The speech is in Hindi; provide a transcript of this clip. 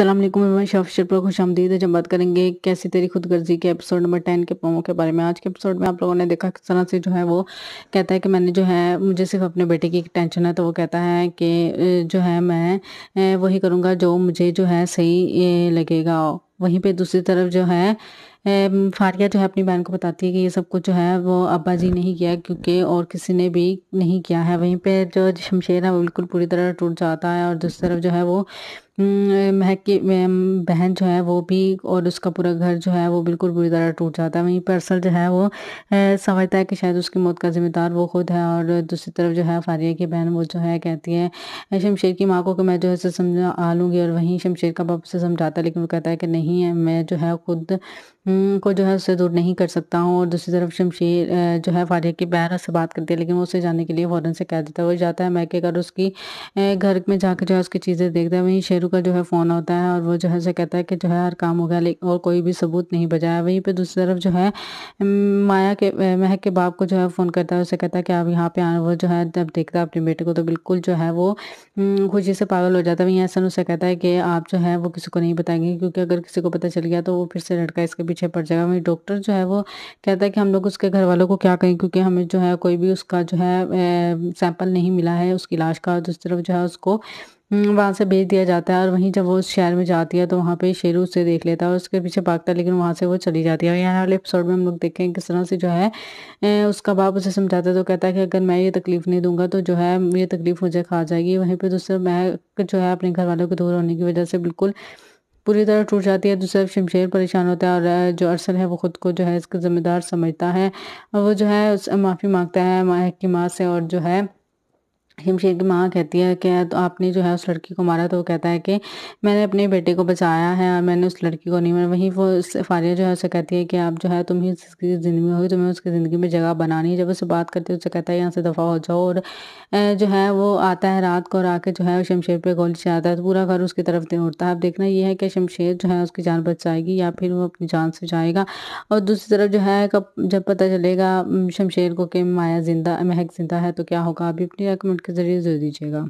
असलम मैं शाफिशर पर खुश आमदीद है जब बात करेंगे कैसी तेरी खुद गर्जी के एपिसोड नंबर टेन के प्रोमो के बारे में आज के एपिसोड में आप लोगों ने देखा किस तरह से जो है वो कहता है कि मैंने जो है मुझे सिर्फ अपने बेटे की टेंशन है तो वो कहता है कि जो है मैं वही करूँगा जो मुझे जो है सही लगेगा वहीं पे दूसरी तरफ जो है फारिया जो है अपनी बहन को बताती है कि ये सब कुछ जो है वो अब्बा जी ने ही किया क्योंकि और किसी ने भी नहीं किया है वहीं पे जो शमशेर है वो बिल्कुल पूरी तरह टूट जाता है और दूसरी तरफ जो है वो महक की बहन जो है वो भी और उसका पूरा घर जो है वो बिल्कुल बुरी तरह टूट जाता है वहीं पर असल जो है वो समझता है कि शायद उसकी मौत का जिम्मेदार वो खुद है और दूसरी तरफ जो है फारिया की बहन वो जो है कहती है शमशेर की माँ को कि मैं जो है समझा आ लूँगी और वहीं शमशेर का बाप उसे समझाता है लेकिन वो कहता है कि नहीं नहीं है मैं जो है खुद को जो है उससे दूर नहीं कर सकता हूँ और दूसरी तरफ शमशीर जो है फारिया की बहन उससे बात करती है लेकिन वो उसे जाने के लिए फ़ौरन से कह देता है वो जाता है मैके कर उसकी घर में जाकर जो है उसकी चीज़ें देखता है वहीं शेरू का जो है फ़ोन होता है और वो जो है उसे कहता है कि जो है हर काम हो गया लेकिन और कोई भी सबूत नहीं बजाया वहीं पर दूसरी तरफ जो है माया के महक के बाप को जो है फ़ोन करता है उसे कहता है कि आप यहाँ पर आना वो जो है जब देखता है अपने बेटे को तो बिल्कुल जो है वो खुशी से पागल हो जाता है वहीं ऐसा उसे कहता है कि आप जो है वो किसी को नहीं बताएंगे क्योंकि अगर किसी किसी को पता चल गया तो वो फिर से लड़का इसके पीछे पड़ जाएगा वहीं डॉक्टर जो है वो कहता है कि हम लोग उसके घर वालों को क्या कहें क्योंकि हमें जो है कोई भी उसका जो है सैंपल नहीं मिला है उसकी लाश का दूसरी तरफ जो है उसको हम्म, वहाँ से भेज दिया जाता है और वहीं जब वो उस शहर में जाती है तो वहाँ पे शेरू उसे देख लेता है और उसके पीछे भागता है लेकिन वहाँ से वो चली जाती है और यहाँ वाले एपिसोड में हम लोग देखें किस तरह से जो है उसका बाप उसे समझाता है तो कहता है कि अगर मैं ये तकलीफ़ नहीं दूंगा तो जो है ये तकलीफ़ मुझे खा जाएगी वहीं पर दूसरे मैं जो है अपने घर वालों के दूर होने की वजह से बिल्कुल पूरी तरह टूट जाती है तो सिर्फ शमशेर परेशान होता है और जो अरसल है वो ख़ुद को जो है इसका ज़िम्मेदार समझता है वो जो है उस माफ़ी मांगता है माह की माँ से और जो है शमशेर की माँ कहती है कि तो आपने जो है उस लड़की को मारा तो वो कहता है कि मैंने अपने बेटे को बचाया है और मैंने उस लड़की को नहीं मारा वहीं वो फारिया जो है उसे कहती है कि आप जो है तुम ही उसकी ज़िंदगी हो तो तुम्हें उसकी ज़िंदगी में जगह बनानी है जब उससे बात करती है उससे कहता है यहाँ से दफ़ा हो जाओ और जो है वो आता है रात को और आके जो है शमशेर पर गोली चलाता है तो पूरा घर उसकी तरफ उड़ता है अब देखना यह है कि शमशेर जो है उसकी जान बचाएगी या फिर वो अपनी जान से जाएगा और दूसरी तरफ जो है कब जब पता चलेगा शमशेर को कि माया जिंदा महक जिंदा है तो क्या होगा अभी अपनी रिकमेंड के ज़रिए ज़रूर दीजिएगा